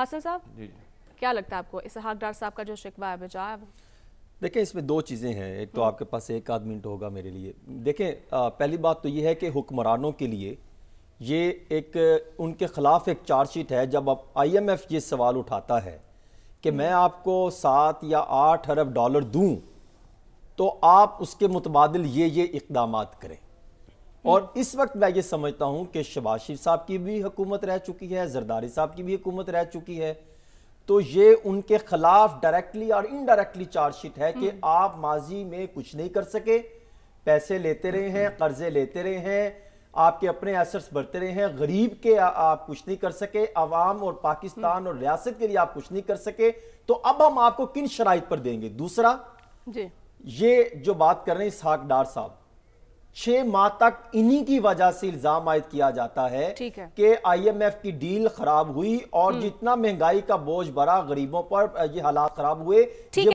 हसन साहब क्या लगता है आपको इसहाक डार साहब का जो शिकवा है बचा है देखें इसमें दो चीज़ें हैं एक तो हम्म। आपके पास एक आध मिनट तो होगा मेरे लिए देखें पहली बात तो ये है कि हुक्मरानों के लिए ये एक उनके ख़िलाफ़ एक चार्जशीट है जब आप आईएमएफ ये सवाल उठाता है कि हम्म। मैं आपको सात या आठ अरब डॉलर दूं तो आप उसके मुतबादल ये ये इकदाम करें और इस वक्त मैं ये समझता हूं कि शबाज शरीफ साहब की भी हुकूमत रह चुकी है जरदारी साहब की भी हुकूमत रह चुकी है तो ये उनके खिलाफ डायरेक्टली और इनडायरेक्टली चार्जशीट है कि हम्म। आप माजी में कुछ नहीं कर सके पैसे लेते रहे हैं हम्म। कर्जे लेते रहे हैं आपके अपने एसेट्स बढ़ते रहे हैं गरीब के आ, आप कुछ नहीं कर सके अवाम और पाकिस्तान हम्म। और रियासत के लिए आप कुछ नहीं कर सके तो अब हम आपको किन शराइ पर देंगे दूसरा जी ये जो बात कर रहे हैं इसहाक डार साहब छह माह तक इन्हीं की वजह से इल्जाम आयद किया जाता है कि आईएमएफ की डील खराब हुई और हम्म। जितना महंगाई का बोझ बढ़ा गरीबों पर ये हालात खराब हुए